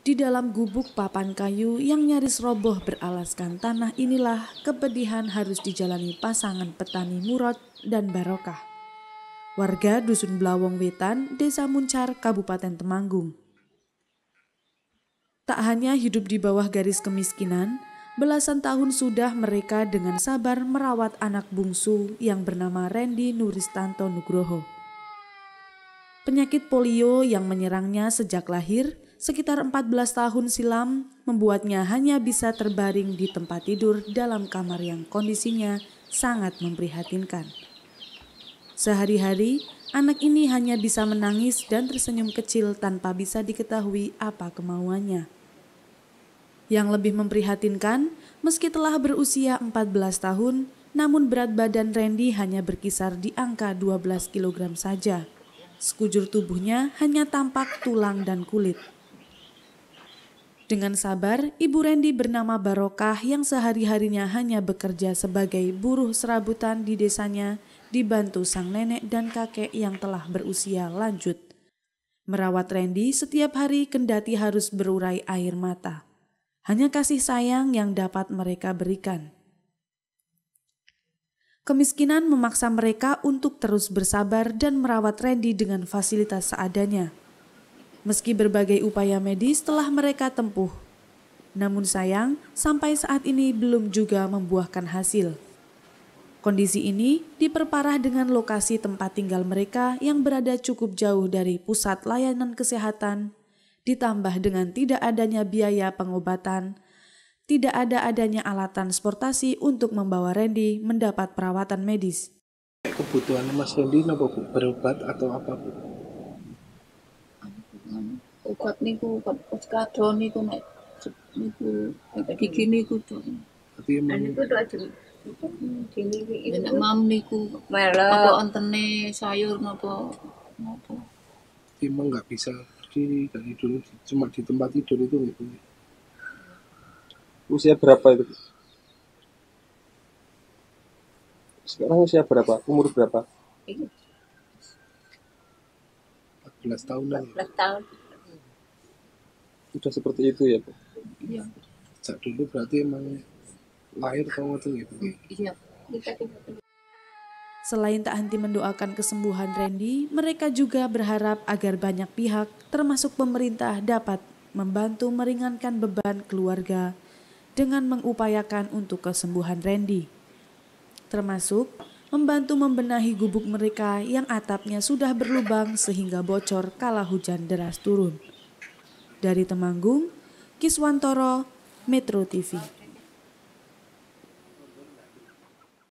Di dalam gubuk papan kayu yang nyaris roboh beralaskan tanah inilah kepedihan harus dijalani pasangan petani Murad dan Barokah. Warga Dusun Blawong Wetan, Desa Muncar, Kabupaten Temanggung. Tak hanya hidup di bawah garis kemiskinan, belasan tahun sudah mereka dengan sabar merawat anak bungsu yang bernama Randy Nuristanto Nugroho. Penyakit polio yang menyerangnya sejak lahir – sekitar 14 tahun silam membuatnya hanya bisa terbaring di tempat tidur dalam kamar yang kondisinya sangat memprihatinkan. Sehari-hari, anak ini hanya bisa menangis dan tersenyum kecil tanpa bisa diketahui apa kemauannya. Yang lebih memprihatinkan, meski telah berusia 14 tahun, namun berat badan Randy hanya berkisar di angka 12 kg saja. Sekujur tubuhnya hanya tampak tulang dan kulit. Dengan sabar, Ibu Rendi bernama Barokah yang sehari-harinya hanya bekerja sebagai buruh serabutan di desanya, dibantu sang nenek dan kakek yang telah berusia lanjut. Merawat Rendi setiap hari kendati harus berurai air mata. Hanya kasih sayang yang dapat mereka berikan. Kemiskinan memaksa mereka untuk terus bersabar dan merawat Randy dengan fasilitas seadanya meski berbagai upaya medis telah mereka tempuh. Namun sayang, sampai saat ini belum juga membuahkan hasil. Kondisi ini diperparah dengan lokasi tempat tinggal mereka yang berada cukup jauh dari pusat layanan kesehatan, ditambah dengan tidak adanya biaya pengobatan, tidak ada adanya alat transportasi untuk membawa Randy mendapat perawatan medis. Kebutuhan Mas Randy nopo Berobat atau apa kuat niku kuat oskado niku nek niku nek gigi niku tuh Tapi emang niku tok gini iki. Nek mam niku melek apa ontene sayur napa napa. Emang nggak bisa berdiri dari dulu cuma di tempat tidur itu nggak Usia berapa itu? Sekarang usia berapa? Umur berapa? 14 tahun. 14 tahun sudah seperti itu ya bu iya sejak dulu berarti emang lahir kamu tuh gitu iya Selain tak henti mendoakan kesembuhan Randy, mereka juga berharap agar banyak pihak, termasuk pemerintah, dapat membantu meringankan beban keluarga dengan mengupayakan untuk kesembuhan Randy. Termasuk membantu membenahi gubuk mereka yang atapnya sudah berlubang sehingga bocor kala hujan deras turun. Dari Temanggung, Kiswantoro, Metro TV.